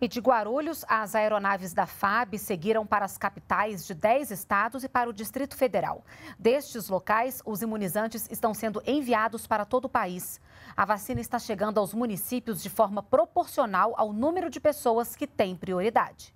E de Guarulhos, as aeronaves da FAB seguiram para as capitais de 10 estados e para o Distrito Federal. Destes locais, os imunizantes estão sendo enviados para todo o país. A vacina está chegando aos municípios de forma proporcional ao número de pessoas que têm prioridade.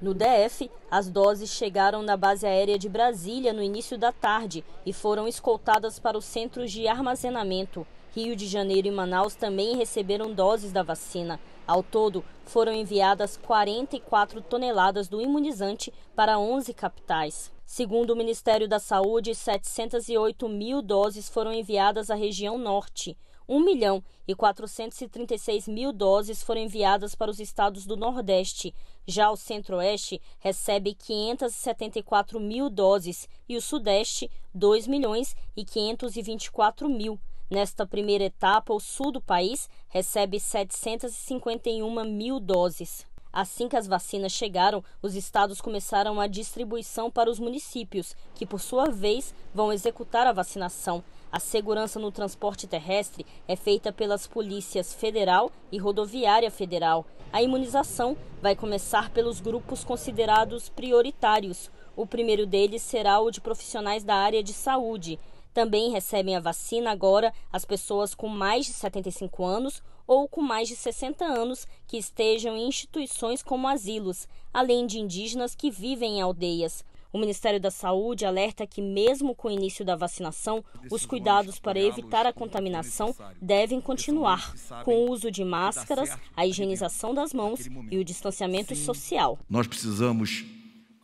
No DF, as doses chegaram na base aérea de Brasília no início da tarde e foram escoltadas para os centros de armazenamento. Rio de Janeiro e Manaus também receberam doses da vacina. Ao todo, foram enviadas 44 toneladas do imunizante para 11 capitais. Segundo o Ministério da Saúde, 708 mil doses foram enviadas à região norte. 1 milhão e 436 mil doses foram enviadas para os estados do Nordeste. Já o Centro-Oeste recebe 574 mil doses e o Sudeste, 2 milhões e 524 mil. Nesta primeira etapa, o sul do país recebe 751 mil doses. Assim que as vacinas chegaram, os estados começaram a distribuição para os municípios, que por sua vez vão executar a vacinação. A segurança no transporte terrestre é feita pelas polícias federal e rodoviária federal. A imunização vai começar pelos grupos considerados prioritários. O primeiro deles será o de profissionais da área de saúde. Também recebem a vacina agora as pessoas com mais de 75 anos ou com mais de 60 anos que estejam em instituições como asilos, além de indígenas que vivem em aldeias. O Ministério da Saúde alerta que, mesmo com o início da vacinação, os cuidados para evitar a contaminação é devem continuar, com o uso de máscaras, a higienização das mãos e o distanciamento social. Nós precisamos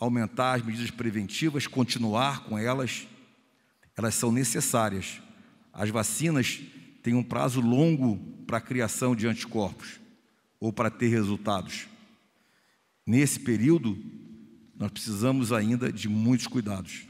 aumentar as medidas preventivas, continuar com elas elas são necessárias. As vacinas têm um prazo longo para a criação de anticorpos ou para ter resultados. Nesse período, nós precisamos ainda de muitos cuidados.